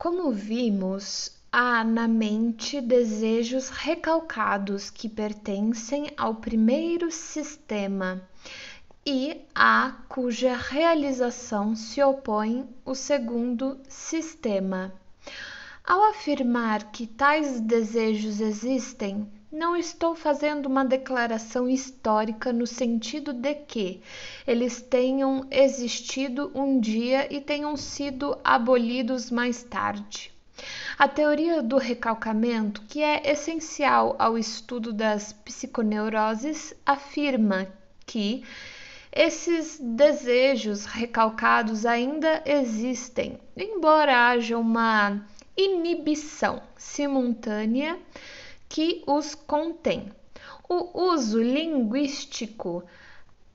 Como vimos, há na mente desejos recalcados que pertencem ao primeiro sistema e a cuja realização se opõe o segundo sistema. Ao afirmar que tais desejos existem, não estou fazendo uma declaração histórica no sentido de que eles tenham existido um dia e tenham sido abolidos mais tarde. A teoria do recalcamento, que é essencial ao estudo das psiconeuroses, afirma que esses desejos recalcados ainda existem, embora haja uma inibição simultânea que os contém. O uso linguístico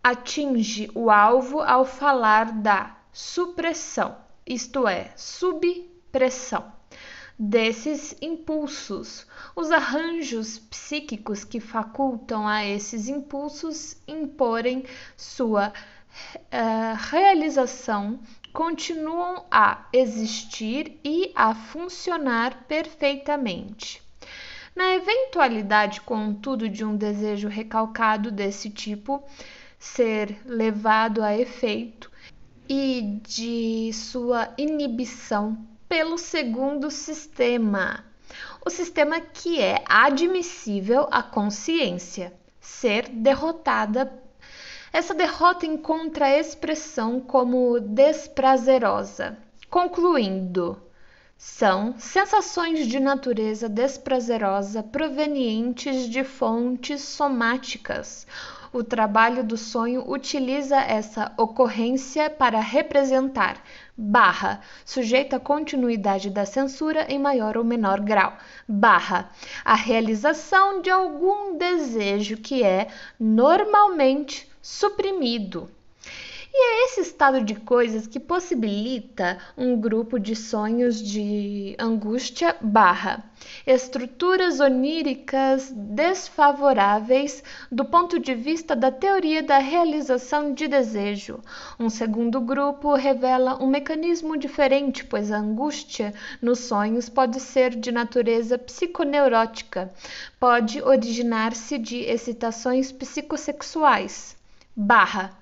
atinge o alvo ao falar da supressão, isto é, subpressão, desses impulsos, os arranjos psíquicos que facultam a esses impulsos imporem sua uh, realização continuam a existir e a funcionar perfeitamente. Na eventualidade, contudo, de um desejo recalcado desse tipo ser levado a efeito e de sua inibição pelo segundo sistema, o sistema que é admissível à consciência ser derrotada. Essa derrota encontra expressão como desprazerosa. Concluindo, são sensações de natureza desprazerosa provenientes de fontes somáticas. O trabalho do sonho utiliza essa ocorrência para representar barra, sujeita à continuidade da censura em maior ou menor grau, barra, a realização de algum desejo que é normalmente suprimido. E é esse estado de coisas que possibilita um grupo de sonhos de angústia barra estruturas oníricas desfavoráveis do ponto de vista da teoria da realização de desejo. Um segundo grupo revela um mecanismo diferente, pois a angústia nos sonhos pode ser de natureza psiconeurótica, pode originar-se de excitações psicossexuais. Barra.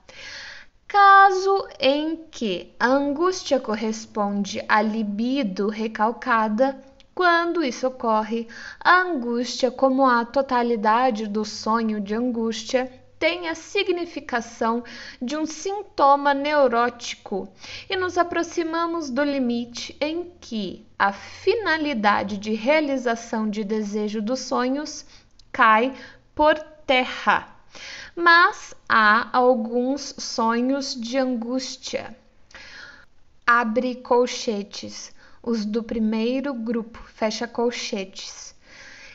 Caso em que a angústia corresponde à libido recalcada, quando isso ocorre, a angústia, como a totalidade do sonho de angústia, tem a significação de um sintoma neurótico e nos aproximamos do limite em que a finalidade de realização de desejo dos sonhos cai por terra mas há alguns sonhos de angústia. Abre colchetes, os do primeiro grupo, fecha colchetes,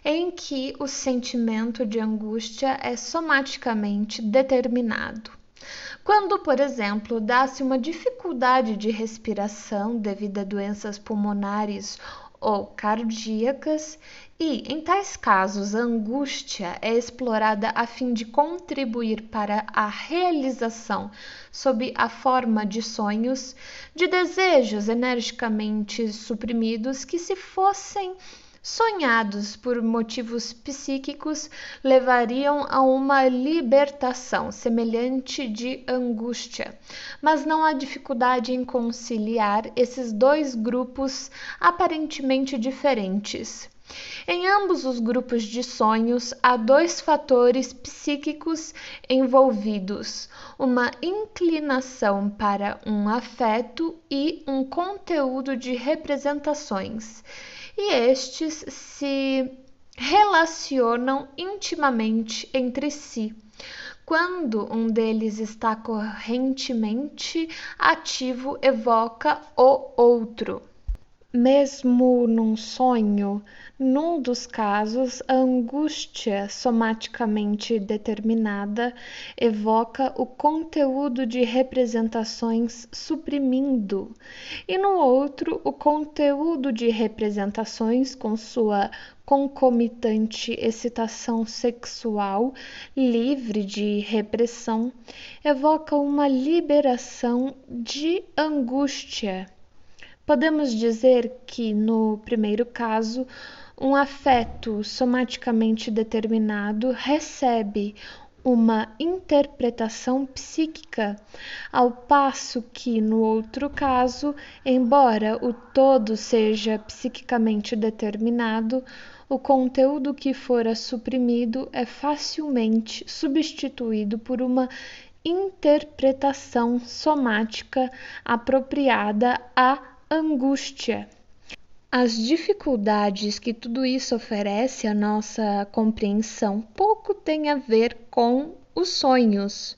em que o sentimento de angústia é somaticamente determinado. Quando, por exemplo, dá-se uma dificuldade de respiração devido a doenças pulmonares ou cardíacas, e, em tais casos, a angústia é explorada a fim de contribuir para a realização, sob a forma de sonhos, de desejos energicamente suprimidos que, se fossem sonhados por motivos psíquicos, levariam a uma libertação semelhante de angústia. Mas não há dificuldade em conciliar esses dois grupos aparentemente diferentes. Em ambos os grupos de sonhos, há dois fatores psíquicos envolvidos: uma inclinação para um afeto e um conteúdo de representações, e estes se relacionam intimamente entre si. Quando um deles está correntemente ativo, evoca o outro. Mesmo num sonho, num dos casos, a angústia somaticamente determinada evoca o conteúdo de representações suprimindo, e no outro, o conteúdo de representações com sua concomitante excitação sexual livre de repressão evoca uma liberação de angústia. Podemos dizer que, no primeiro caso, um afeto somaticamente determinado recebe uma interpretação psíquica, ao passo que, no outro caso, embora o todo seja psiquicamente determinado, o conteúdo que fora suprimido é facilmente substituído por uma interpretação somática apropriada à angústia as dificuldades que tudo isso oferece à nossa compreensão pouco tem a ver com os sonhos.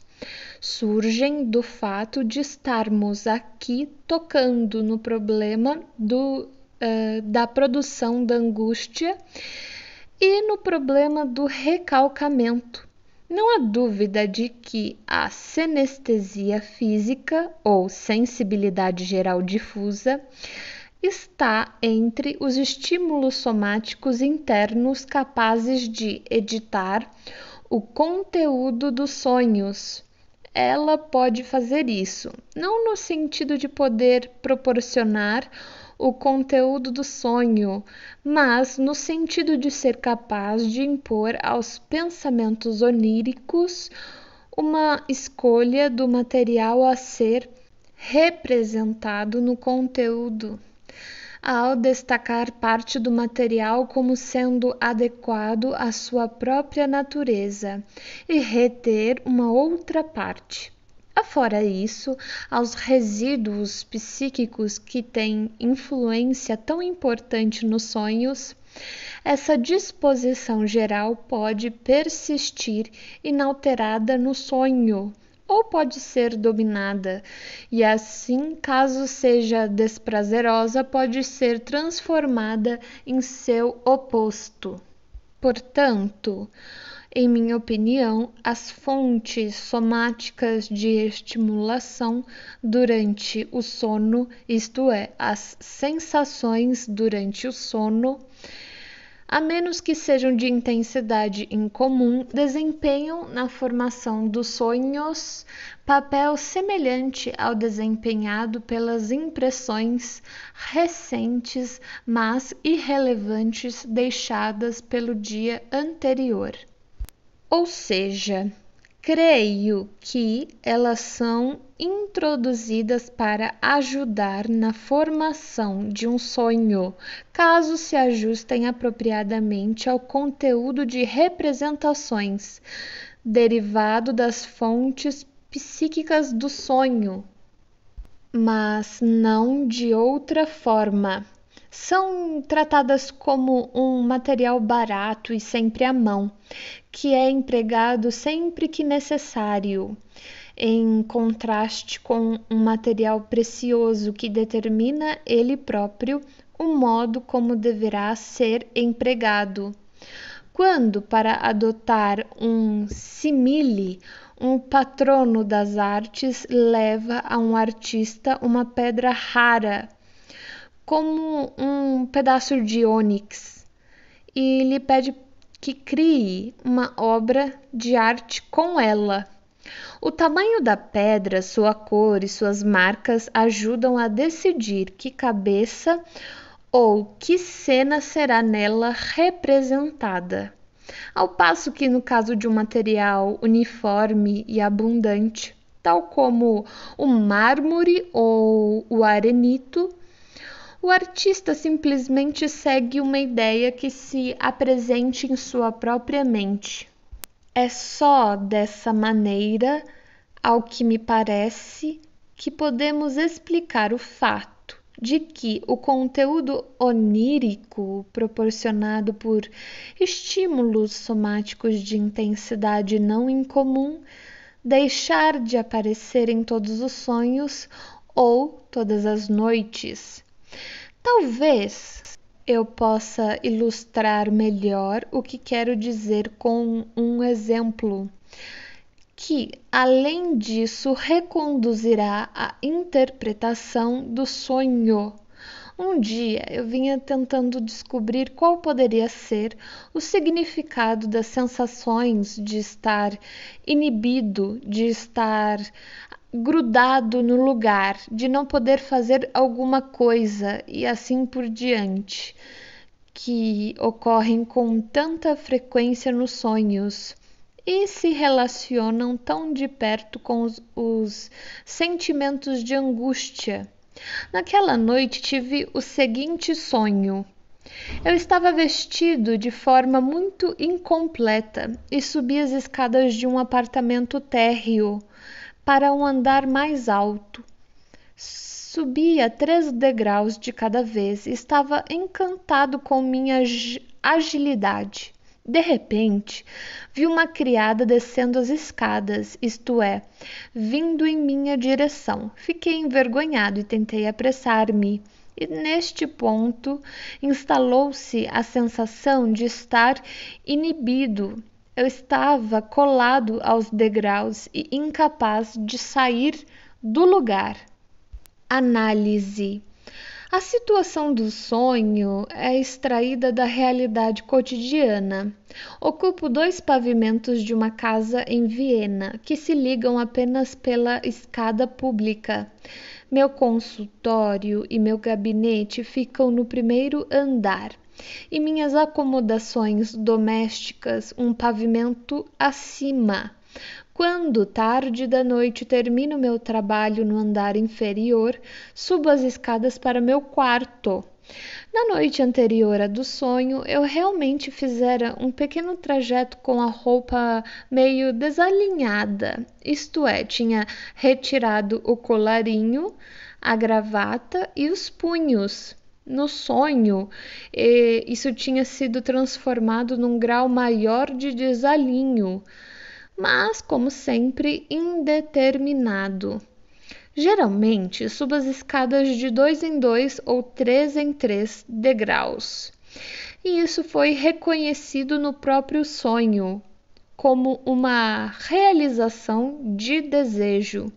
Surgem do fato de estarmos aqui tocando no problema do, uh, da produção da angústia e no problema do recalcamento. Não há dúvida de que a senestesia física ou sensibilidade geral difusa está entre os estímulos somáticos internos capazes de editar o conteúdo dos sonhos. Ela pode fazer isso, não no sentido de poder proporcionar o conteúdo do sonho, mas no sentido de ser capaz de impor aos pensamentos oníricos uma escolha do material a ser representado no conteúdo ao destacar parte do material como sendo adequado à sua própria natureza e reter uma outra parte. Afora isso, aos resíduos psíquicos que têm influência tão importante nos sonhos, essa disposição geral pode persistir inalterada no sonho, ou pode ser dominada, e assim, caso seja desprazerosa, pode ser transformada em seu oposto. Portanto, em minha opinião, as fontes somáticas de estimulação durante o sono, isto é, as sensações durante o sono, a menos que sejam de intensidade incomum, desempenham na formação dos sonhos papel semelhante ao desempenhado pelas impressões recentes, mas irrelevantes deixadas pelo dia anterior. Ou seja, creio que elas são introduzidas para ajudar na formação de um sonho, caso se ajustem apropriadamente ao conteúdo de representações derivado das fontes psíquicas do sonho, mas não de outra forma são tratadas como um material barato e sempre à mão, que é empregado sempre que necessário, em contraste com um material precioso que determina ele próprio o modo como deverá ser empregado. Quando, para adotar um simile, um patrono das artes leva a um artista uma pedra rara como um pedaço de ônix e lhe pede que crie uma obra de arte com ela. O tamanho da pedra, sua cor e suas marcas ajudam a decidir que cabeça ou que cena será nela representada. Ao passo que, no caso de um material uniforme e abundante, tal como o mármore ou o arenito, o artista simplesmente segue uma ideia que se apresente em sua própria mente. É só dessa maneira, ao que me parece, que podemos explicar o fato de que o conteúdo onírico proporcionado por estímulos somáticos de intensidade não incomum deixar de aparecer em todos os sonhos ou todas as noites, Talvez eu possa ilustrar melhor o que quero dizer com um exemplo que, além disso, reconduzirá a interpretação do sonho. Um dia eu vinha tentando descobrir qual poderia ser o significado das sensações de estar inibido, de estar grudado no lugar, de não poder fazer alguma coisa e assim por diante, que ocorrem com tanta frequência nos sonhos e se relacionam tão de perto com os, os sentimentos de angústia. Naquela noite tive o seguinte sonho. Eu estava vestido de forma muito incompleta e subi as escadas de um apartamento térreo para um andar mais alto. Subia três degraus de cada vez e estava encantado com minha agilidade. De repente, vi uma criada descendo as escadas, isto é, vindo em minha direção. Fiquei envergonhado e tentei apressar-me. E neste ponto instalou-se a sensação de estar inibido eu estava colado aos degraus e incapaz de sair do lugar. Análise. A situação do sonho é extraída da realidade cotidiana. Ocupo dois pavimentos de uma casa em Viena, que se ligam apenas pela escada pública. Meu consultório e meu gabinete ficam no primeiro andar e minhas acomodações domésticas um pavimento acima. Quando, tarde da noite, termino meu trabalho no andar inferior, subo as escadas para meu quarto. Na noite anterior a do sonho, eu realmente fizera um pequeno trajeto com a roupa meio desalinhada, isto é, tinha retirado o colarinho, a gravata e os punhos no sonho, e isso tinha sido transformado num grau maior de desalinho, mas, como sempre, indeterminado. Geralmente suba as escadas de dois em dois ou três em três degraus. E isso foi reconhecido no próprio sonho como uma realização de desejo.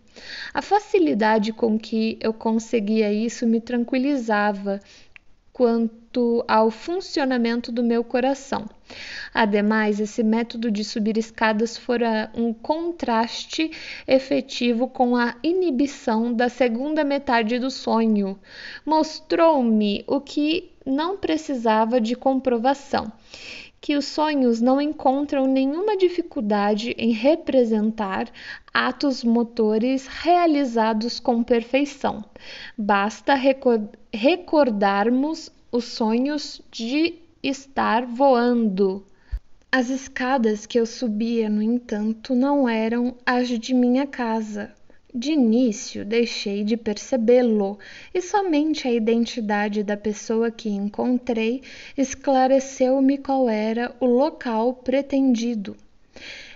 A facilidade com que eu conseguia isso me tranquilizava quanto ao funcionamento do meu coração. Ademais, esse método de subir escadas fora um contraste efetivo com a inibição da segunda metade do sonho. Mostrou-me o que não precisava de comprovação que os sonhos não encontram nenhuma dificuldade em representar atos motores realizados com perfeição. Basta recordarmos os sonhos de estar voando. As escadas que eu subia, no entanto, não eram as de minha casa, de início, deixei de percebê-lo e somente a identidade da pessoa que encontrei esclareceu-me qual era o local pretendido.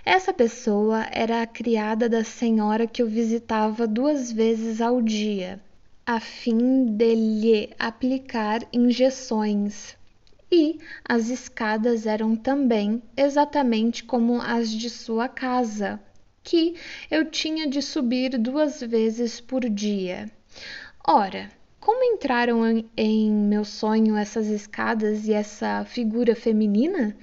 Essa pessoa era a criada da senhora que eu visitava duas vezes ao dia, a fim de lhe aplicar injeções. E as escadas eram também exatamente como as de sua casa que eu tinha de subir duas vezes por dia. Ora, como entraram em, em meu sonho essas escadas e essa figura feminina?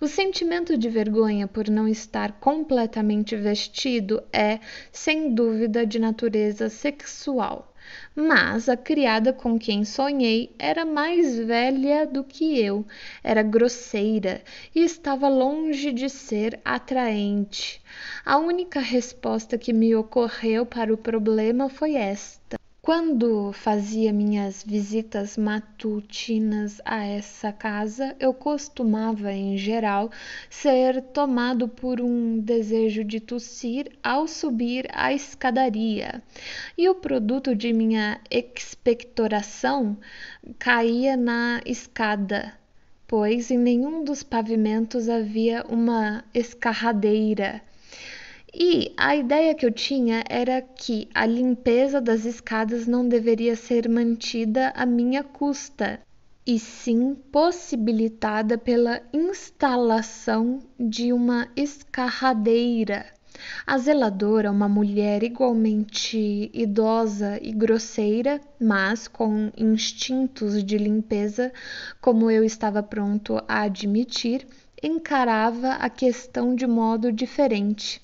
O sentimento de vergonha por não estar completamente vestido é, sem dúvida, de natureza sexual. Mas a criada com quem sonhei era mais velha do que eu, era grosseira e estava longe de ser atraente. A única resposta que me ocorreu para o problema foi esta quando fazia minhas visitas matutinas a essa casa, eu costumava, em geral, ser tomado por um desejo de tossir ao subir a escadaria, e o produto de minha expectoração caía na escada, pois em nenhum dos pavimentos havia uma escarradeira e a ideia que eu tinha era que a limpeza das escadas não deveria ser mantida à minha custa, e sim possibilitada pela instalação de uma escarradeira. A zeladora, uma mulher igualmente idosa e grosseira, mas com instintos de limpeza, como eu estava pronto a admitir, encarava a questão de modo diferente.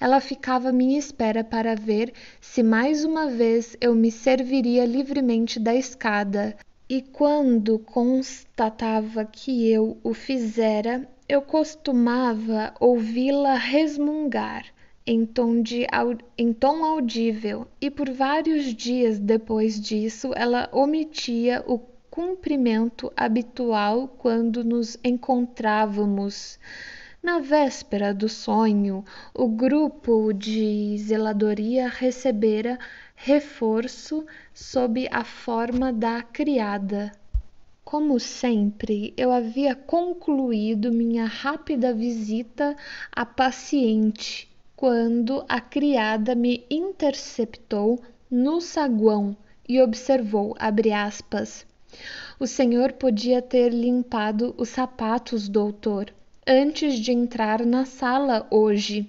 Ela ficava à minha espera para ver se mais uma vez eu me serviria livremente da escada, e quando constatava que eu o fizera, eu costumava ouvi-la resmungar em tom, de, em tom audível, e por vários dias depois disso ela omitia o cumprimento habitual quando nos encontrávamos. Na véspera do sonho, o grupo de zeladoria recebera reforço sob a forma da criada. Como sempre, eu havia concluído minha rápida visita à paciente quando a criada me interceptou no saguão e observou, aspas, o senhor podia ter limpado os sapatos, doutor antes de entrar na sala hoje.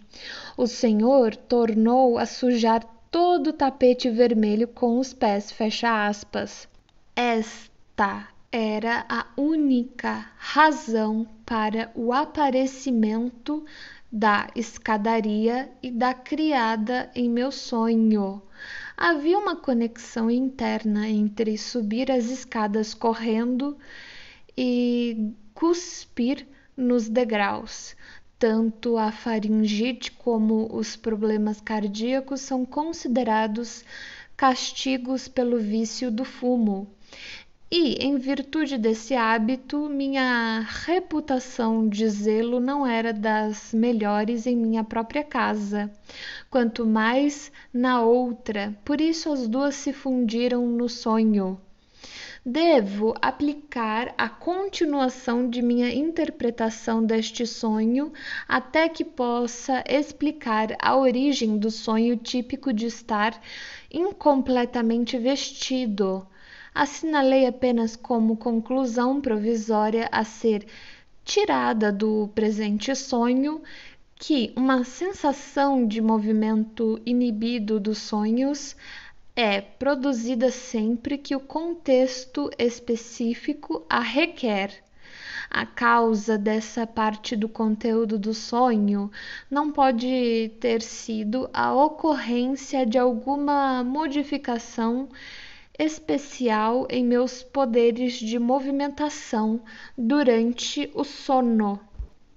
O senhor tornou a sujar todo o tapete vermelho com os pés, fecha aspas. Esta era a única razão para o aparecimento da escadaria e da criada em meu sonho. Havia uma conexão interna entre subir as escadas correndo e cuspir nos degraus. Tanto a faringite como os problemas cardíacos são considerados castigos pelo vício do fumo. E, em virtude desse hábito, minha reputação de zelo não era das melhores em minha própria casa, quanto mais na outra. Por isso, as duas se fundiram no sonho devo aplicar a continuação de minha interpretação deste sonho até que possa explicar a origem do sonho típico de estar incompletamente vestido. Assinalei apenas como conclusão provisória a ser tirada do presente sonho que uma sensação de movimento inibido dos sonhos é produzida sempre que o contexto específico a requer. A causa dessa parte do conteúdo do sonho não pode ter sido a ocorrência de alguma modificação especial em meus poderes de movimentação durante o sono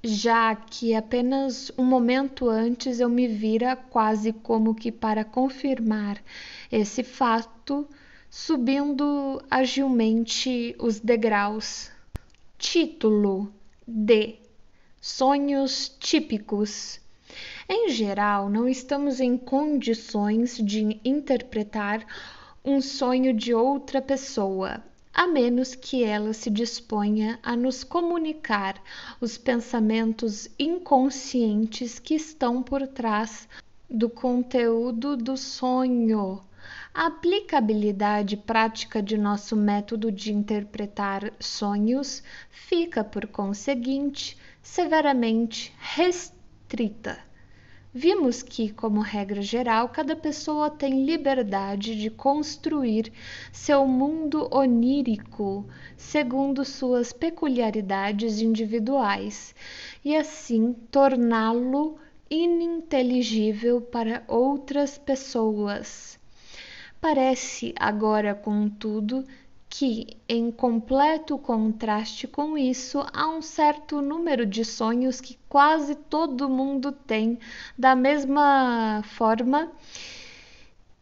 já que apenas um momento antes eu me vira quase como que para confirmar esse fato, subindo agilmente os degraus. Título D. Sonhos típicos. Em geral, não estamos em condições de interpretar um sonho de outra pessoa, a menos que ela se disponha a nos comunicar os pensamentos inconscientes que estão por trás do conteúdo do sonho. A aplicabilidade prática de nosso método de interpretar sonhos fica, por conseguinte, severamente restrita. Vimos que, como regra geral, cada pessoa tem liberdade de construir seu mundo onírico segundo suas peculiaridades individuais e assim torná-lo ininteligível para outras pessoas. Parece agora, contudo, que, em completo contraste com isso, há um certo número de sonhos que quase todo mundo tem, da mesma forma,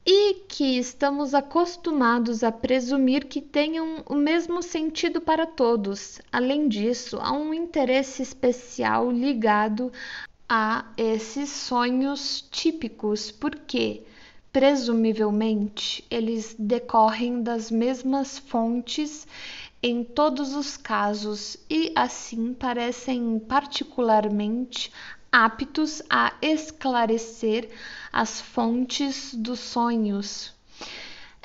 e que estamos acostumados a presumir que tenham o mesmo sentido para todos. Além disso, há um interesse especial ligado a esses sonhos típicos, porque quê? presumivelmente eles decorrem das mesmas fontes em todos os casos e assim parecem particularmente aptos a esclarecer as fontes dos sonhos.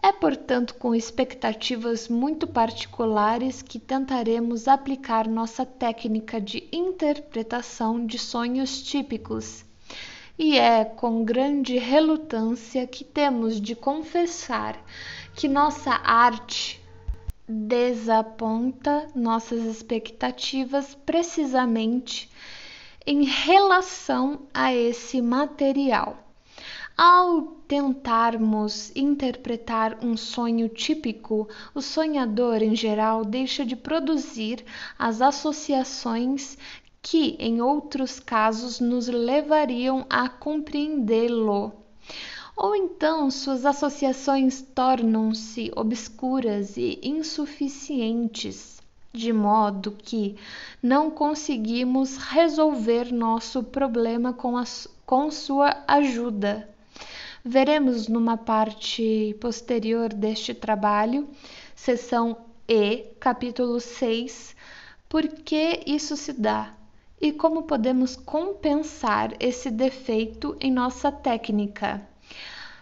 É, portanto, com expectativas muito particulares que tentaremos aplicar nossa técnica de interpretação de sonhos típicos e é com grande relutância que temos de confessar que nossa arte desaponta nossas expectativas precisamente em relação a esse material. Ao tentarmos interpretar um sonho típico, o sonhador em geral deixa de produzir as associações que, em outros casos, nos levariam a compreendê-lo. Ou então suas associações tornam-se obscuras e insuficientes, de modo que não conseguimos resolver nosso problema com, a, com sua ajuda. Veremos numa parte posterior deste trabalho, seção E, capítulo 6, por que isso se dá e como podemos compensar esse defeito em nossa técnica.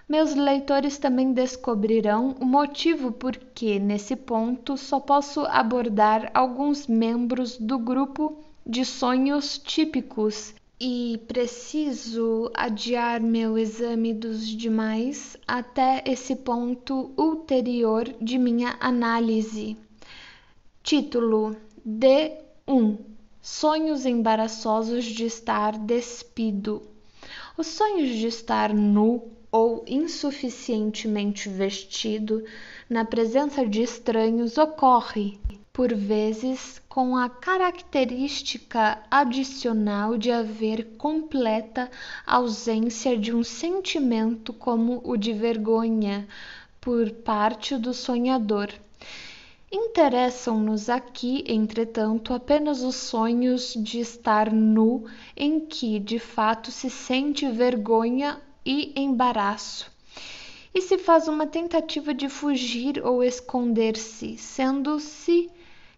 Meus leitores também descobrirão o motivo por que, nesse ponto, só posso abordar alguns membros do grupo de sonhos típicos e preciso adiar meu exame dos demais até esse ponto ulterior de minha análise. Título D1 sonhos embaraçosos de estar despido. Os sonhos de estar nu ou insuficientemente vestido na presença de estranhos ocorre, por vezes, com a característica adicional de haver completa ausência de um sentimento como o de vergonha por parte do sonhador. Interessam-nos aqui, entretanto, apenas os sonhos de estar nu, em que, de fato, se sente vergonha e embaraço. E se faz uma tentativa de fugir ou esconder-se, sendo-se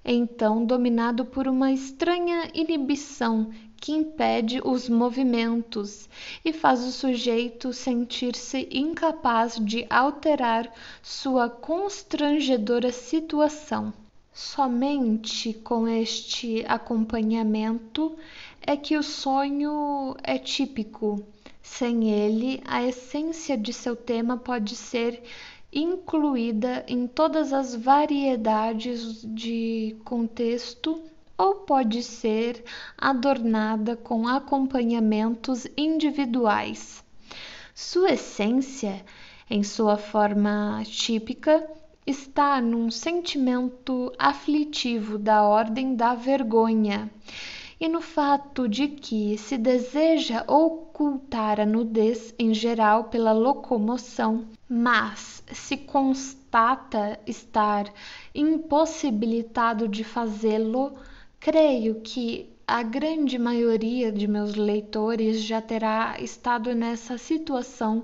então dominado por uma estranha inibição que impede os movimentos e faz o sujeito sentir-se incapaz de alterar sua constrangedora situação. Somente com este acompanhamento é que o sonho é típico. Sem ele, a essência de seu tema pode ser incluída em todas as variedades de contexto ou pode ser adornada com acompanhamentos individuais. Sua essência, em sua forma típica, está num sentimento aflitivo da ordem da vergonha e no fato de que se deseja ocultar a nudez em geral pela locomoção, mas se constata estar impossibilitado de fazê-lo Creio que a grande maioria de meus leitores já terá estado nessa situação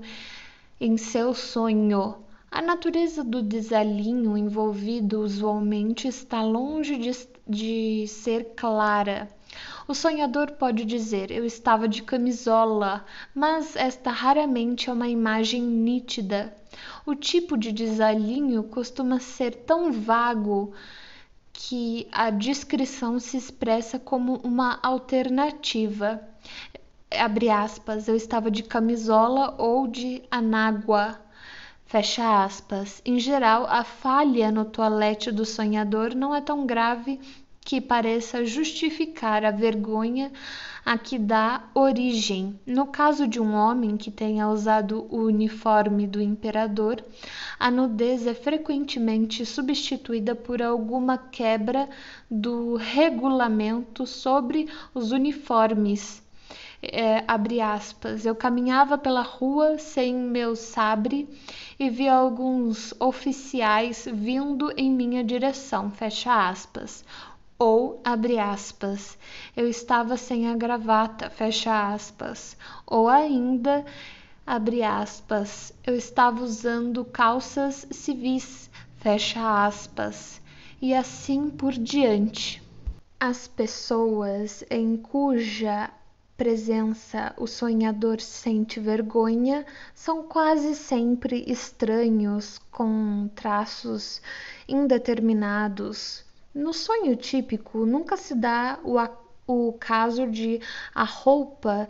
em seu sonho. A natureza do desalinho envolvido usualmente está longe de, de ser clara. O sonhador pode dizer: Eu estava de camisola, mas esta raramente é uma imagem nítida. O tipo de desalinho costuma ser tão vago que a discrição se expressa como uma alternativa. Abre aspas, eu estava de camisola ou de anágua. Fecha aspas. Em geral, a falha no toalete do sonhador não é tão grave que pareça justificar a vergonha a que dá origem. No caso de um homem que tenha usado o uniforme do imperador, a nudez é frequentemente substituída por alguma quebra do regulamento sobre os uniformes. É, abre aspas, eu caminhava pela rua sem meu sabre e vi alguns oficiais vindo em minha direção, fecha aspas ou abre aspas, eu estava sem a gravata, fecha aspas, ou ainda abre aspas, eu estava usando calças civis, fecha aspas, e assim por diante. As pessoas em cuja presença o sonhador sente vergonha são quase sempre estranhos com traços indeterminados no sonho típico, nunca se dá o, o caso de a roupa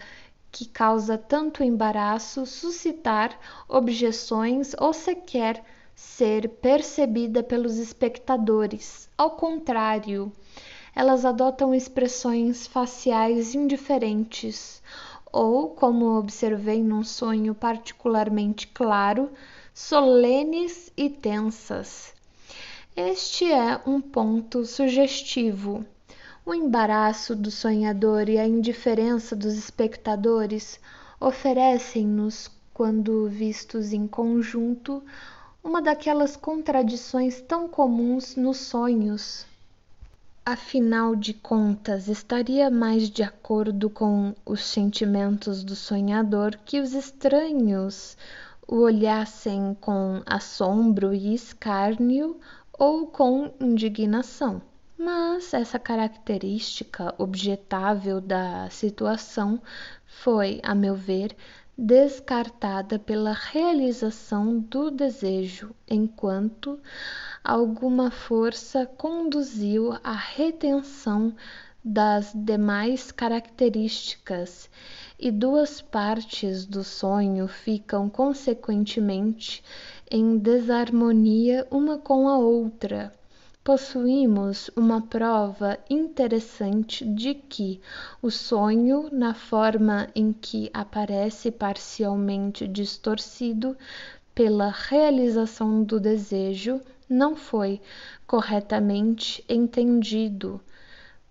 que causa tanto embaraço suscitar objeções ou sequer ser percebida pelos espectadores. Ao contrário, elas adotam expressões faciais indiferentes, ou, como observei num sonho particularmente claro, solenes e tensas. Este é um ponto sugestivo. O embaraço do sonhador e a indiferença dos espectadores oferecem-nos, quando vistos em conjunto, uma daquelas contradições tão comuns nos sonhos. Afinal de contas, estaria mais de acordo com os sentimentos do sonhador que os estranhos o olhassem com assombro e escárnio ou com indignação. Mas essa característica objetável da situação foi, a meu ver, descartada pela realização do desejo, enquanto alguma força conduziu à retenção das demais características, e duas partes do sonho ficam, consequentemente, em desarmonia uma com a outra. Possuímos uma prova interessante de que o sonho, na forma em que aparece parcialmente distorcido pela realização do desejo, não foi corretamente entendido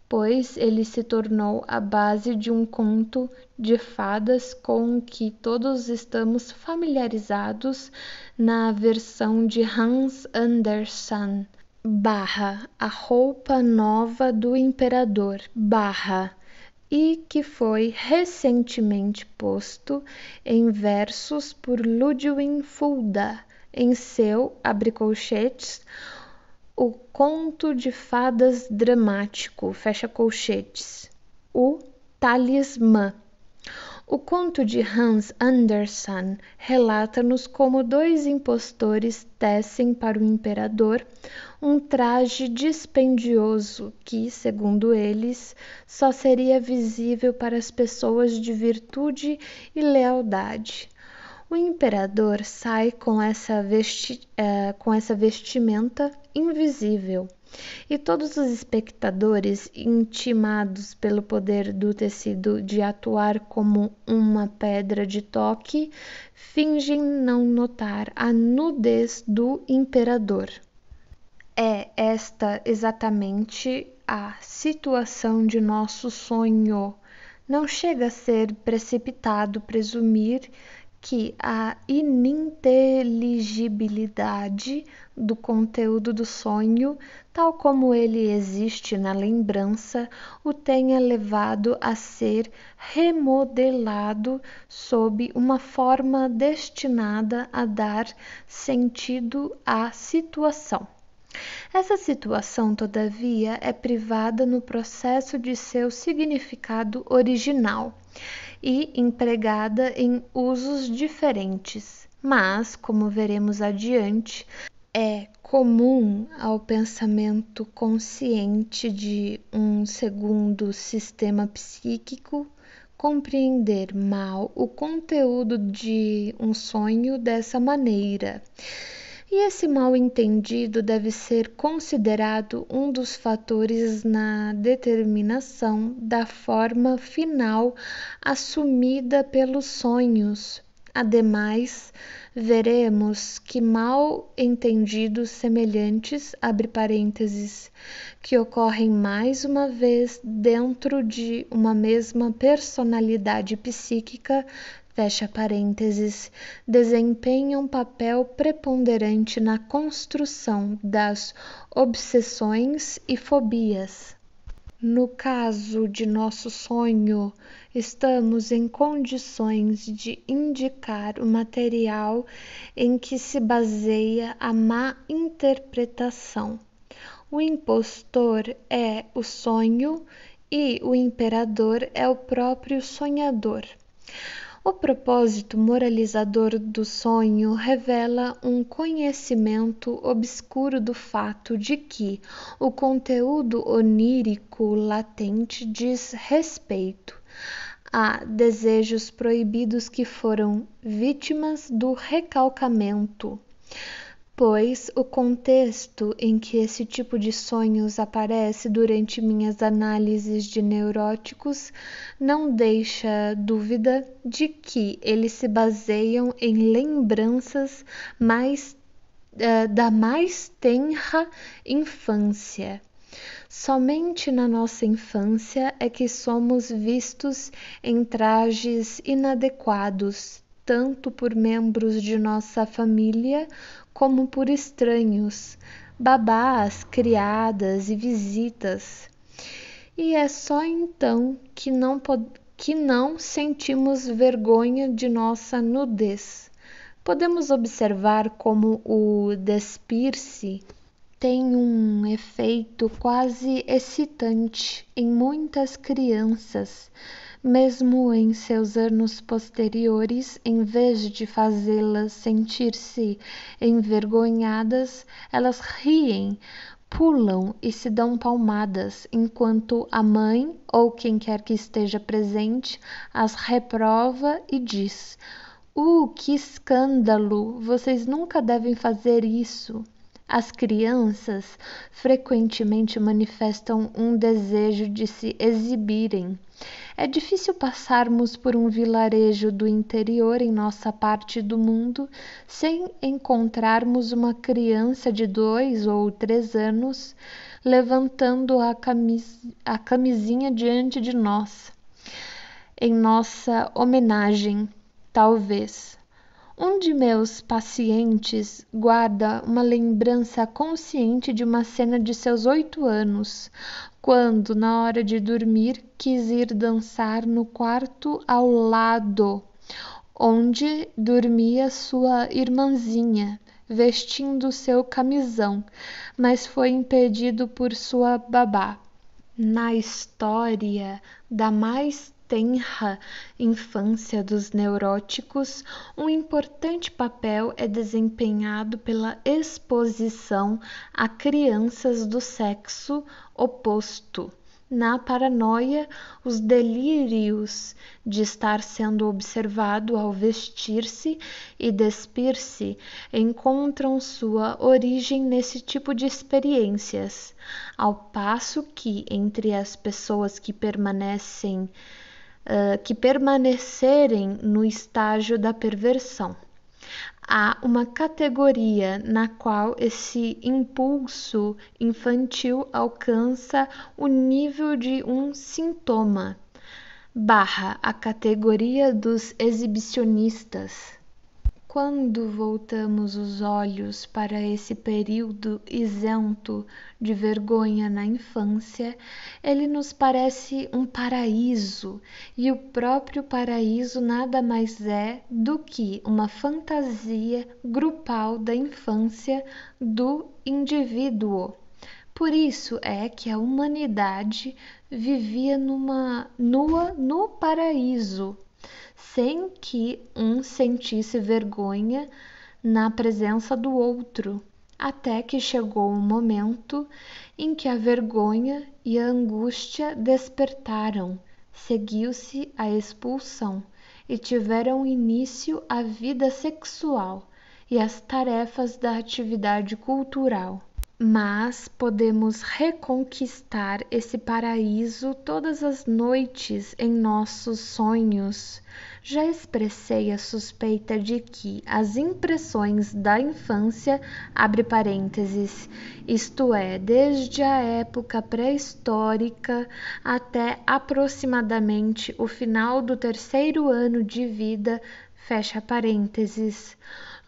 pois ele se tornou a base de um conto de fadas com que todos estamos familiarizados na versão de Hans Andersen. Barra, a roupa nova do imperador. Barra, e que foi recentemente posto em versos por Ludwig Fulda em seu Abricolchetes, o conto de fadas dramático, fecha colchetes. O talismã. O conto de Hans Andersen relata-nos como dois impostores tecem para o imperador um traje dispendioso que, segundo eles, só seria visível para as pessoas de virtude e lealdade. O imperador sai com essa, vesti eh, com essa vestimenta invisível, e todos os espectadores, intimados pelo poder do tecido de atuar como uma pedra de toque, fingem não notar a nudez do imperador. É esta exatamente a situação de nosso sonho. Não chega a ser precipitado presumir que a ininteligibilidade do conteúdo do sonho, tal como ele existe na lembrança, o tenha levado a ser remodelado sob uma forma destinada a dar sentido à situação. Essa situação, todavia, é privada no processo de seu significado original e empregada em usos diferentes. Mas, como veremos adiante, é comum ao pensamento consciente de um segundo sistema psíquico compreender mal o conteúdo de um sonho dessa maneira. E esse mal-entendido deve ser considerado um dos fatores na determinação da forma final assumida pelos sonhos. Ademais, veremos que mal entendidos semelhantes, abre parênteses, que ocorrem mais uma vez dentro de uma mesma personalidade psíquica, fecha parênteses, desempenha um papel preponderante na construção das obsessões e fobias. No caso de nosso sonho, estamos em condições de indicar o material em que se baseia a má interpretação. O impostor é o sonho e o imperador é o próprio sonhador. O propósito moralizador do sonho revela um conhecimento obscuro do fato de que o conteúdo onírico latente diz respeito a desejos proibidos que foram vítimas do recalcamento pois o contexto em que esse tipo de sonhos aparece durante minhas análises de neuróticos não deixa dúvida de que eles se baseiam em lembranças mais eh, da mais tenra infância. Somente na nossa infância é que somos vistos em trajes inadequados, tanto por membros de nossa família como por estranhos, babás, criadas e visitas. E é só então que não, que não sentimos vergonha de nossa nudez. Podemos observar como o despir-se tem um efeito quase excitante em muitas crianças mesmo em seus anos posteriores, em vez de fazê-las sentir-se envergonhadas, elas riem, pulam e se dão palmadas, enquanto a mãe, ou quem quer que esteja presente, as reprova e diz: Uh, que escândalo! Vocês nunca devem fazer isso. As crianças frequentemente manifestam um desejo de se exibirem. É difícil passarmos por um vilarejo do interior em nossa parte do mundo sem encontrarmos uma criança de dois ou três anos levantando a, camis a camisinha diante de nós, em nossa homenagem, talvez um de meus pacientes guarda uma lembrança consciente de uma cena de seus oito anos, quando, na hora de dormir, quis ir dançar no quarto ao lado, onde dormia sua irmãzinha, vestindo seu camisão, mas foi impedido por sua babá. Na história da mais tenra infância dos neuróticos, um importante papel é desempenhado pela exposição a crianças do sexo oposto. Na paranoia, os delírios de estar sendo observado ao vestir-se e despir-se encontram sua origem nesse tipo de experiências, ao passo que, entre as pessoas que permanecem eh, que permanecerem no estágio da perversão. Há uma categoria na qual esse impulso infantil alcança o nível de um sintoma, barra a categoria dos exibicionistas quando voltamos os olhos para esse período isento de vergonha na infância, ele nos parece um paraíso, e o próprio paraíso nada mais é do que uma fantasia grupal da infância do indivíduo. Por isso é que a humanidade vivia numa nua no paraíso sem que um sentisse vergonha na presença do outro, até que chegou um momento em que a vergonha e a angústia despertaram. Seguiu-se a expulsão e tiveram início a vida sexual e as tarefas da atividade cultural mas podemos reconquistar esse paraíso todas as noites em nossos sonhos. Já expressei a suspeita de que as impressões da infância, abre parênteses, isto é, desde a época pré-histórica até aproximadamente o final do terceiro ano de vida, fecha parênteses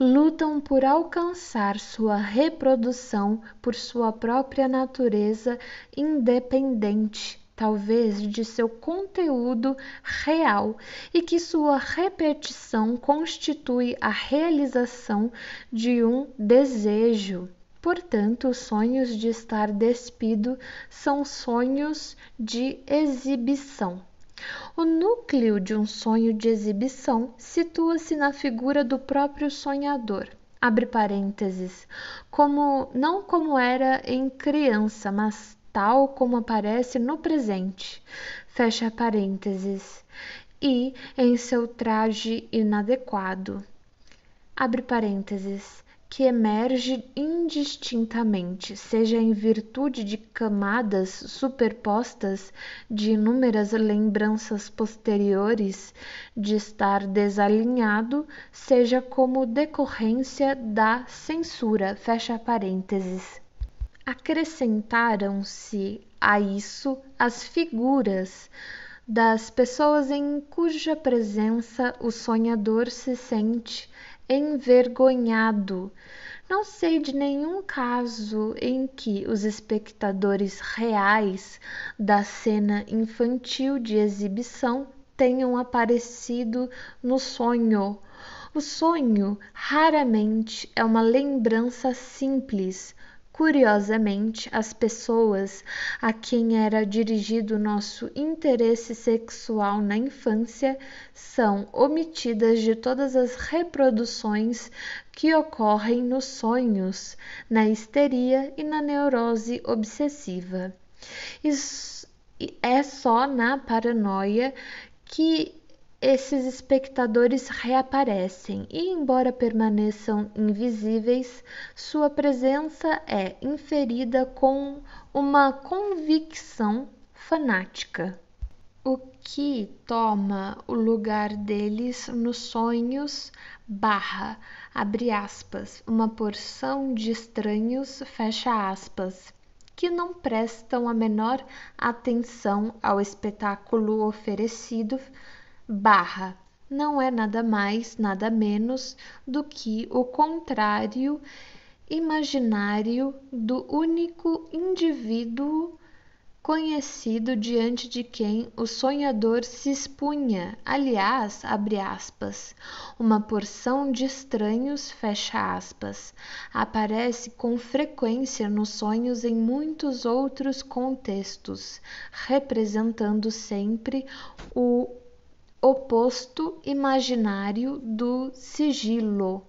lutam por alcançar sua reprodução por sua própria natureza independente talvez de seu conteúdo real, e que sua repetição constitui a realização de um desejo. Portanto, os sonhos de estar despido são sonhos de exibição. O núcleo de um sonho de exibição situa-se na figura do próprio sonhador. Abre parênteses, como, não como era em criança, mas tal como aparece no presente. Fecha parênteses. E em seu traje inadequado. Abre parênteses que emerge indistintamente, seja em virtude de camadas superpostas de inúmeras lembranças posteriores de estar desalinhado, seja como decorrência da censura. Fecha parênteses. Acrescentaram-se a isso as figuras das pessoas em cuja presença o sonhador se sente envergonhado. Não sei de nenhum caso em que os espectadores reais da cena infantil de exibição tenham aparecido no sonho. O sonho raramente é uma lembrança simples, Curiosamente, as pessoas a quem era dirigido nosso interesse sexual na infância são omitidas de todas as reproduções que ocorrem nos sonhos, na histeria e na neurose obsessiva. Isso é só na paranoia que esses espectadores reaparecem e, embora permaneçam invisíveis, sua presença é inferida com uma convicção fanática, o que toma o lugar deles nos sonhos barra, abre aspas, uma porção de estranhos, fecha aspas, que não prestam a menor atenção ao espetáculo oferecido barra não é nada mais, nada menos do que o contrário imaginário do único indivíduo conhecido diante de quem o sonhador se expunha, aliás, abre aspas, uma porção de estranhos, fecha aspas, aparece com frequência nos sonhos em muitos outros contextos, representando sempre o oposto imaginário do sigilo.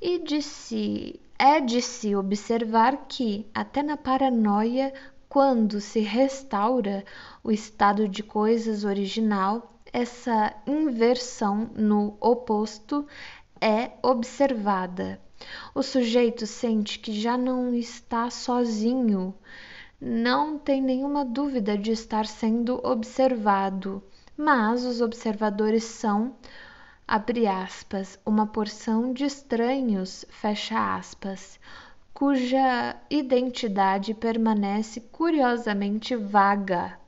E de si, é de se observar que, até na paranoia, quando se restaura o estado de coisas original, essa inversão no oposto é observada. O sujeito sente que já não está sozinho, não tem nenhuma dúvida de estar sendo observado mas os observadores são, abre aspas, uma porção de estranhos, fecha aspas, cuja identidade permanece curiosamente vaga.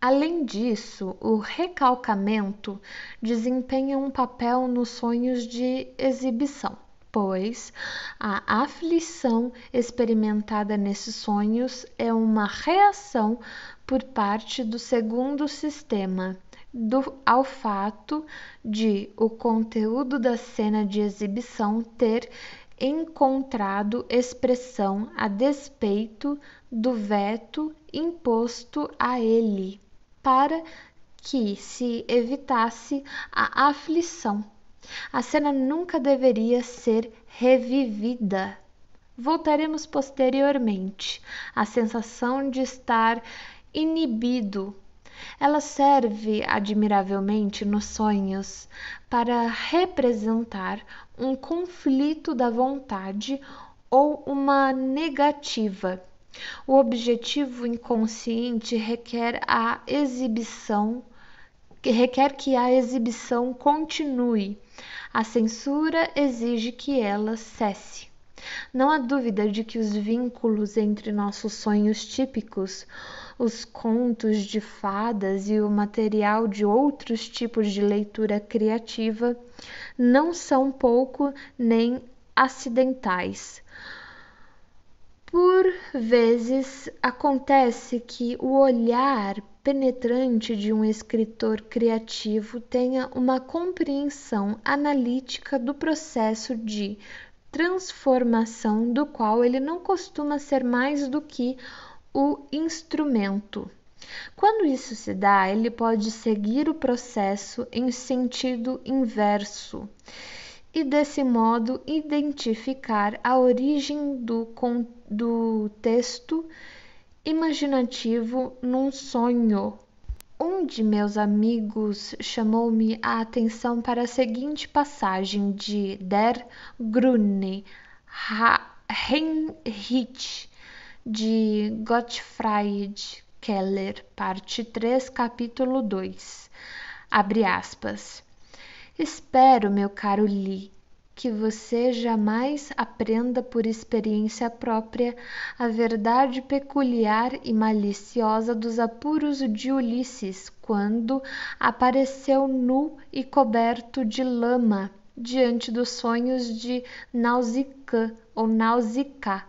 Além disso, o recalcamento desempenha um papel nos sonhos de exibição, pois a aflição experimentada nesses sonhos é uma reação por parte do segundo sistema do, ao fato de o conteúdo da cena de exibição ter encontrado expressão a despeito do veto imposto a ele, para que se evitasse a aflição. A cena nunca deveria ser revivida. Voltaremos posteriormente à sensação de estar inibido ela serve admiravelmente nos sonhos para representar um conflito da vontade ou uma negativa. O objetivo inconsciente requer a exibição, requer que a exibição continue. A censura exige que ela cesse. Não há dúvida de que os vínculos entre nossos sonhos típicos os contos de fadas e o material de outros tipos de leitura criativa não são pouco nem acidentais. Por vezes acontece que o olhar penetrante de um escritor criativo tenha uma compreensão analítica do processo de transformação do qual ele não costuma ser mais do que o instrumento. Quando isso se dá, ele pode seguir o processo em sentido inverso e, desse modo, identificar a origem do, do texto imaginativo num sonho. Um de meus amigos chamou-me a atenção para a seguinte passagem de Der Grüne Heinrich de Gottfried Keller, parte 3, capítulo 2. Abre aspas. Espero, meu caro Lee, que você jamais aprenda por experiência própria a verdade peculiar e maliciosa dos apuros de Ulisses quando apareceu nu e coberto de lama diante dos sonhos de Nausicaa ou Nausicaa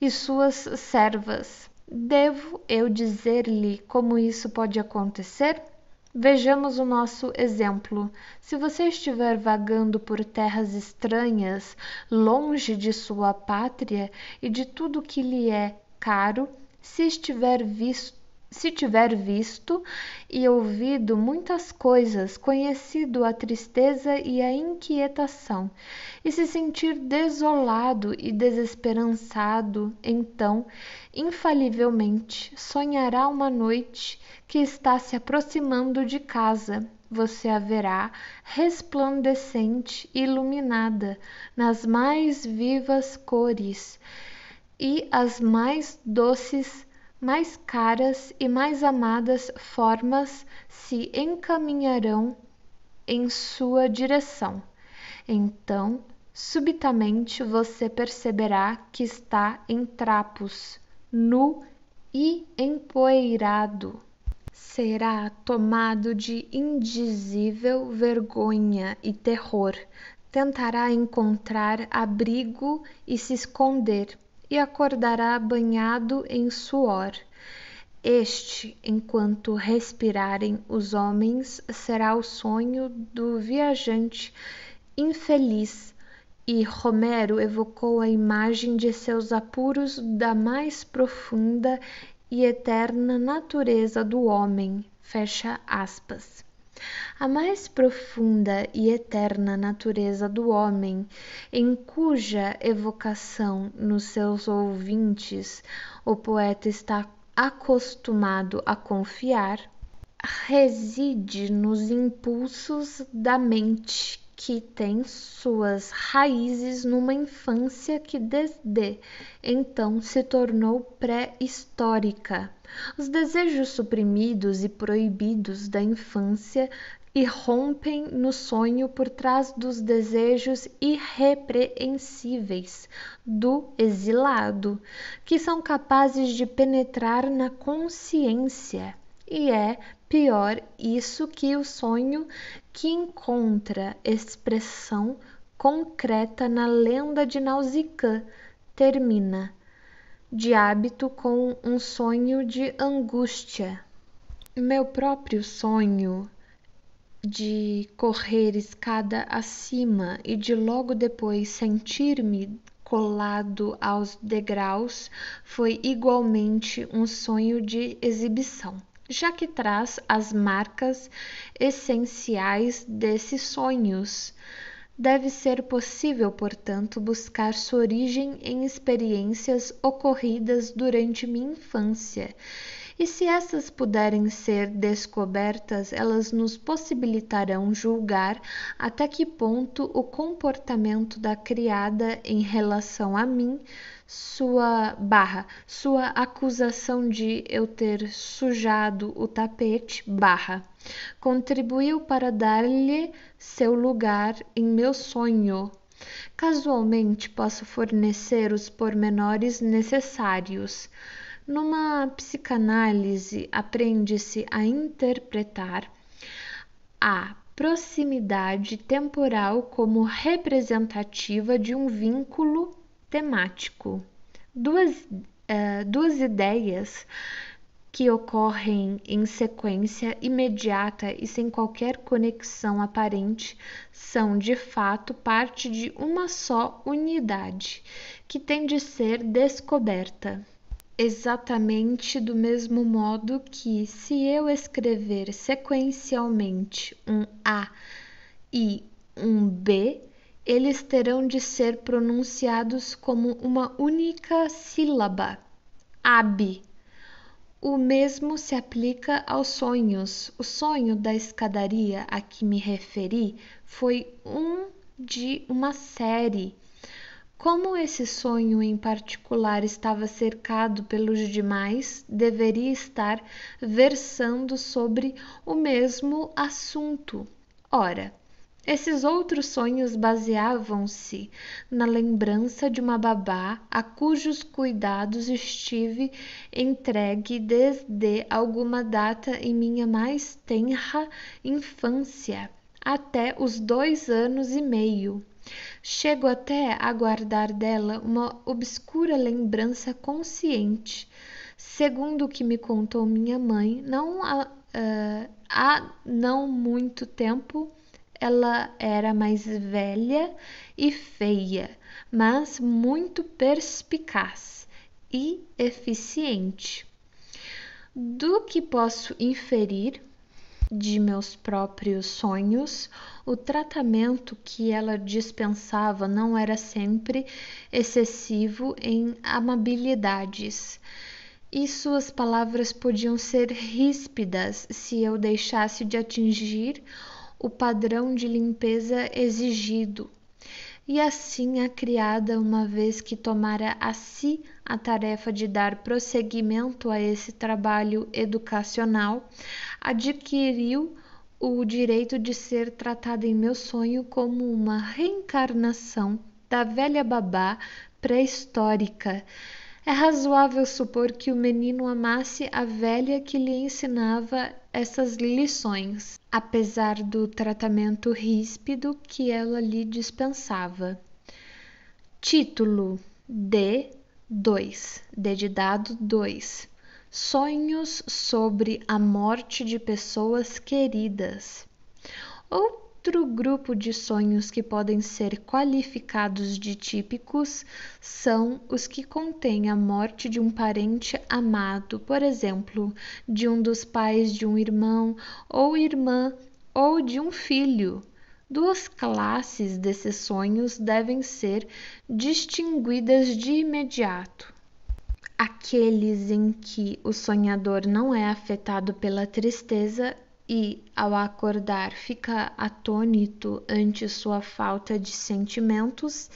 e suas servas. Devo eu dizer-lhe como isso pode acontecer? Vejamos o nosso exemplo. Se você estiver vagando por terras estranhas, longe de sua pátria e de tudo que lhe é caro, se estiver visto se tiver visto e ouvido muitas coisas, conhecido a tristeza e a inquietação, e se sentir desolado e desesperançado, então, infalivelmente, sonhará uma noite que está se aproximando de casa. Você a verá resplandecente, iluminada, nas mais vivas cores e as mais doces mais caras e mais amadas formas se encaminharão em sua direção. Então, subitamente você perceberá que está em trapos, nu e empoeirado. Será tomado de indizível vergonha e terror. Tentará encontrar abrigo e se esconder e acordará banhado em suor. Este, enquanto respirarem os homens, será o sonho do viajante infeliz. E Romero evocou a imagem de seus apuros da mais profunda e eterna natureza do homem. Fecha aspas a mais profunda e eterna natureza do homem, em cuja evocação nos seus ouvintes o poeta está acostumado a confiar, reside nos impulsos da mente que tem suas raízes numa infância que desde então se tornou pré-histórica. Os desejos suprimidos e proibidos da infância irrompem no sonho por trás dos desejos irrepreensíveis do exilado, que são capazes de penetrar na consciência. E é pior isso que o sonho que encontra expressão concreta na lenda de Nausicaa termina de hábito com um sonho de angústia. Meu próprio sonho de correr escada acima e de logo depois sentir-me colado aos degraus foi igualmente um sonho de exibição, já que traz as marcas essenciais desses sonhos deve ser possível portanto buscar sua origem em experiências ocorridas durante minha infância e se estas puderem ser descobertas, elas nos possibilitarão julgar até que ponto o comportamento da criada em relação a mim, sua barra, sua acusação de eu ter sujado o tapete, barra, contribuiu para dar-lhe seu lugar em meu sonho. Casualmente posso fornecer os pormenores necessários. Numa psicanálise, aprende-se a interpretar a proximidade temporal como representativa de um vínculo temático. Duas, uh, duas ideias que ocorrem em sequência imediata e sem qualquer conexão aparente são de fato parte de uma só unidade que tem de ser descoberta exatamente do mesmo modo que, se eu escrever sequencialmente um A e um B, eles terão de ser pronunciados como uma única sílaba, AB. O mesmo se aplica aos sonhos. O sonho da escadaria a que me referi foi um de uma série como esse sonho em particular estava cercado pelos demais, deveria estar versando sobre o mesmo assunto. Ora, esses outros sonhos baseavam-se na lembrança de uma babá a cujos cuidados estive entregue desde alguma data em minha mais tenra infância até os dois anos e meio. Chego até a guardar dela uma obscura lembrança consciente. Segundo o que me contou minha mãe, não há, uh, eh, há não muito tempo ela era mais velha e feia, mas muito perspicaz e eficiente. Do que posso inferir, de meus próprios sonhos, o tratamento que ela dispensava não era sempre excessivo em amabilidades. E suas palavras podiam ser ríspidas se eu deixasse de atingir o padrão de limpeza exigido. E assim a criada, uma vez que tomara a si a tarefa de dar prosseguimento a esse trabalho educacional, adquiriu o direito de ser tratada em meu sonho como uma reencarnação da velha babá pré-histórica. É razoável supor que o menino amasse a velha que lhe ensinava essas lições, apesar do tratamento ríspido que ela lhe dispensava. Título de 2. Dedidado 2. Sonhos sobre a morte de pessoas queridas. Outro grupo de sonhos que podem ser qualificados de típicos são os que contêm a morte de um parente amado, por exemplo, de um dos pais de um irmão ou irmã ou de um filho. Duas classes desses sonhos devem ser distinguidas de imediato: aqueles em que o sonhador não é afetado pela tristeza e, ao acordar, fica atônito ante sua falta de sentimentos,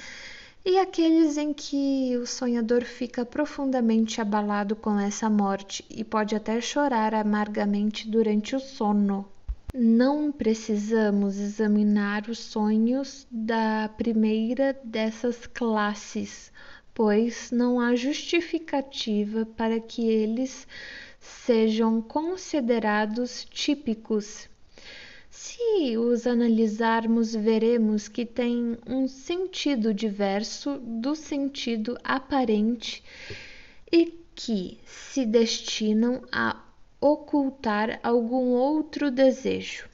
e aqueles em que o sonhador fica profundamente abalado com essa morte e pode até chorar amargamente durante o sono não precisamos examinar os sonhos da primeira dessas classes, pois não há justificativa para que eles sejam considerados típicos. Se os analisarmos, veremos que têm um sentido diverso do sentido aparente e que se destinam a ocultar algum outro desejo.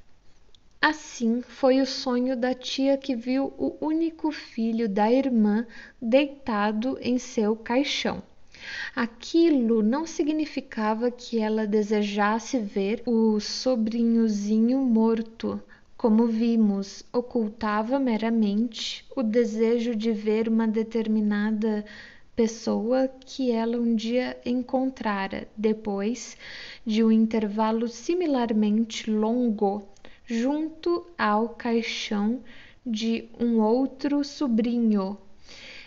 Assim foi o sonho da tia que viu o único filho da irmã deitado em seu caixão. Aquilo não significava que ela desejasse ver o sobrinhozinho morto. Como vimos, ocultava meramente o desejo de ver uma determinada pessoa que ela um dia encontrara depois de um intervalo similarmente longo junto ao caixão de um outro sobrinho.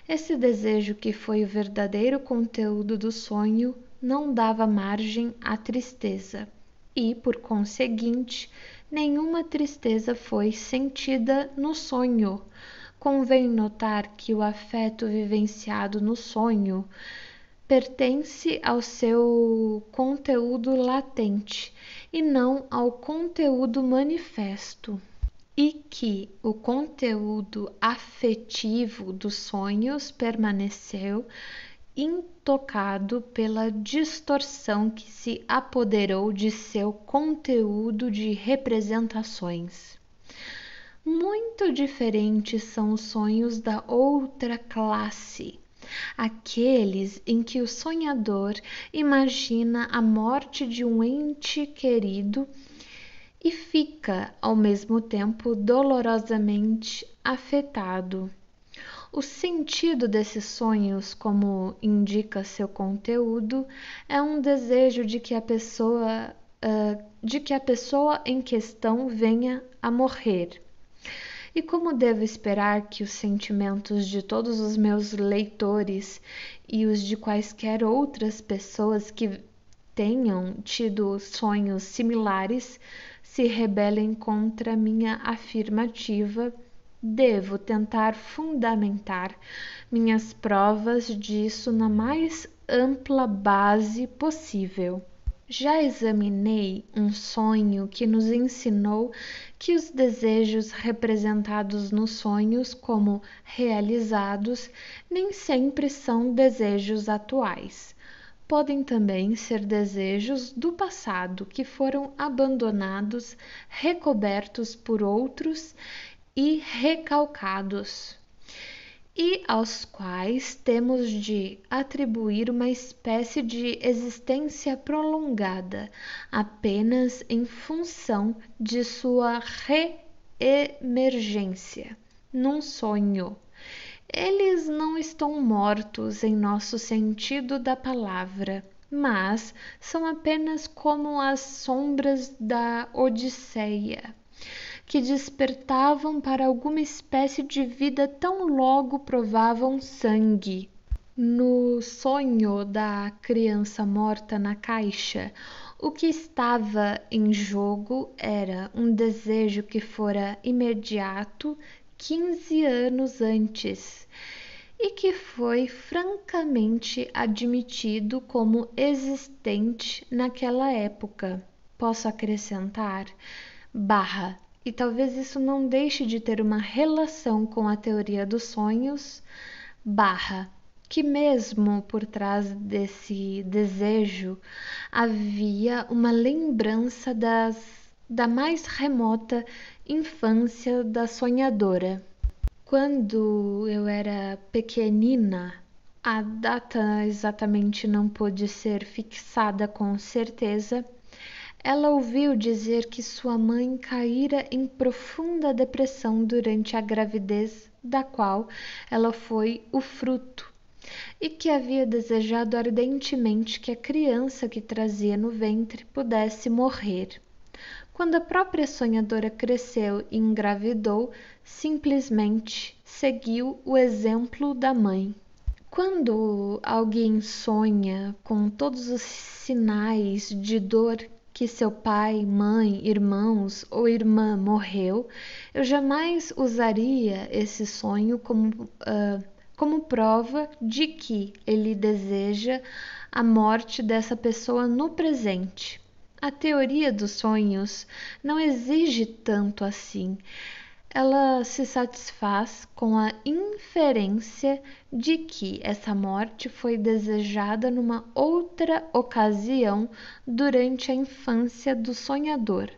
Esse desejo, que foi o verdadeiro conteúdo do sonho, não dava margem à tristeza, e, por conseguinte, nenhuma tristeza foi sentida no sonho convém notar que o afeto vivenciado no sonho pertence ao seu conteúdo latente e não ao conteúdo manifesto, e que o conteúdo afetivo dos sonhos permaneceu intocado pela distorção que se apoderou de seu conteúdo de representações. Muito diferentes são os sonhos da outra classe, aqueles em que o sonhador imagina a morte de um ente querido e fica, ao mesmo tempo, dolorosamente afetado. O sentido desses sonhos, como indica seu conteúdo, é um desejo de que a pessoa, uh, de que a pessoa em questão venha a morrer. E como devo esperar que os sentimentos de todos os meus leitores e os de quaisquer outras pessoas que tenham tido sonhos similares se rebelem contra minha afirmativa, devo tentar fundamentar minhas provas disso na mais ampla base possível. Já examinei um sonho que nos ensinou que os desejos representados nos sonhos como realizados nem sempre são desejos atuais. Podem também ser desejos do passado que foram abandonados, recobertos por outros e recalcados e aos quais temos de atribuir uma espécie de existência prolongada apenas em função de sua reemergência num sonho. Eles não estão mortos em nosso sentido da palavra, mas são apenas como as sombras da Odisseia que despertavam para alguma espécie de vida tão logo provavam sangue. No sonho da criança morta na caixa, o que estava em jogo era um desejo que fora imediato 15 anos antes e que foi francamente admitido como existente naquela época. Posso acrescentar barra e talvez isso não deixe de ter uma relação com a teoria dos sonhos barra que mesmo por trás desse desejo havia uma lembrança das, da mais remota infância da sonhadora. Quando eu era pequenina, a data exatamente não pôde ser fixada com certeza, ela ouviu dizer que sua mãe caíra em profunda depressão durante a gravidez da qual ela foi o fruto, e que havia desejado ardentemente que a criança que trazia no ventre pudesse morrer. Quando a própria sonhadora cresceu e engravidou, simplesmente seguiu o exemplo da mãe. Quando alguém sonha com todos os sinais de dor que seu pai, mãe, irmãos ou irmã morreu, eu jamais usaria esse sonho como, uh, como prova de que ele deseja a morte dessa pessoa no presente. A teoria dos sonhos não exige tanto assim ela se satisfaz com a inferência de que essa morte foi desejada numa outra ocasião durante a infância do sonhador.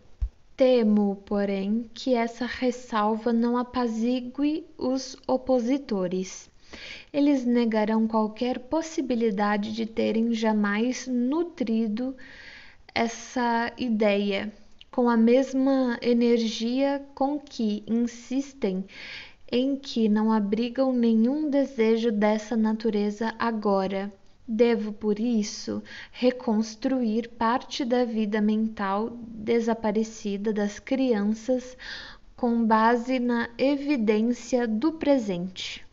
Temo, porém, que essa ressalva não apazigue os opositores. Eles negarão qualquer possibilidade de terem jamais nutrido essa ideia com a mesma energia com que insistem em que não abrigam nenhum desejo dessa natureza agora. Devo, por isso, reconstruir parte da vida mental desaparecida das crianças com base na evidência do presente.